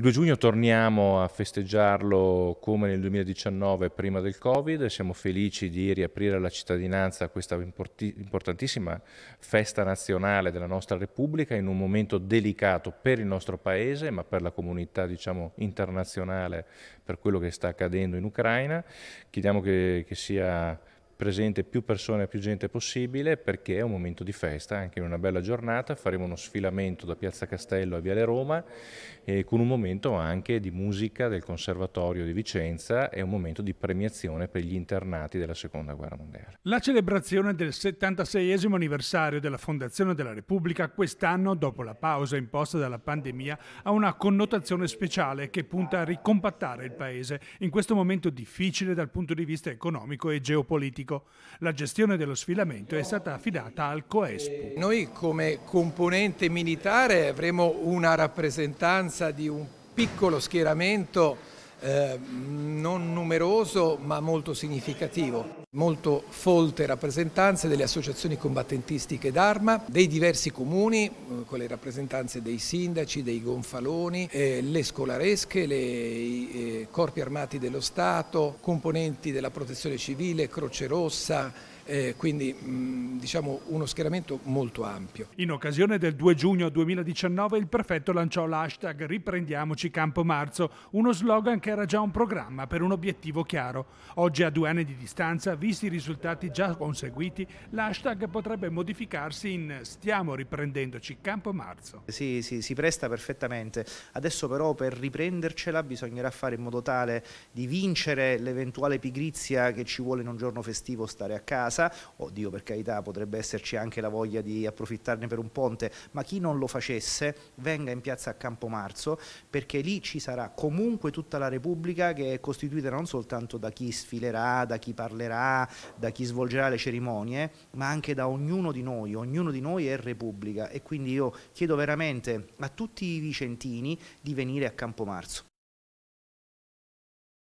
Il 2 giugno torniamo a festeggiarlo come nel 2019 prima del Covid, siamo felici di riaprire la cittadinanza a questa importantissima festa nazionale della nostra Repubblica in un momento delicato per il nostro Paese ma per la comunità diciamo, internazionale per quello che sta accadendo in Ucraina. Chiediamo che, che sia presente più persone, e più gente possibile perché è un momento di festa, anche in una bella giornata, faremo uno sfilamento da Piazza Castello a Viale Roma e con un momento anche di musica del Conservatorio di Vicenza e un momento di premiazione per gli internati della Seconda Guerra Mondiale. La celebrazione del 76 anniversario della Fondazione della Repubblica quest'anno, dopo la pausa imposta dalla pandemia, ha una connotazione speciale che punta a ricompattare il Paese in questo momento difficile dal punto di vista economico e geopolitico Adriatico. La gestione dello sfilamento è stata affidata al Coespo. Eh, noi come componente militare avremo una rappresentanza di un piccolo schieramento eh, non numeroso ma molto significativo molto folte rappresentanze delle associazioni combattentistiche d'arma, dei diversi comuni, eh, con le rappresentanze dei sindaci, dei gonfaloni, eh, le scolaresche, le, i eh, corpi armati dello Stato, componenti della protezione civile, Croce Rossa, eh, quindi diciamo uno schieramento molto ampio. In occasione del 2 giugno 2019 il prefetto lanciò l'hashtag Riprendiamoci Campo Marzo, uno slogan che era già un programma per un obiettivo chiaro. Oggi a due anni di distanza vi visti i risultati già conseguiti, l'hashtag potrebbe modificarsi in stiamo riprendendoci campo marzo. Sì, sì, si presta perfettamente. Adesso però per riprendercela bisognerà fare in modo tale di vincere l'eventuale pigrizia che ci vuole in un giorno festivo stare a casa. Oddio, per carità, potrebbe esserci anche la voglia di approfittarne per un ponte, ma chi non lo facesse venga in piazza a Campo Marzo perché lì ci sarà comunque tutta la Repubblica che è costituita non soltanto da chi sfilerà, da chi parlerà, da, chi svolgerà le cerimonie, ma anche da ognuno di noi, ognuno di noi è Repubblica e quindi io chiedo veramente a tutti i vicentini di venire a Campomarzo.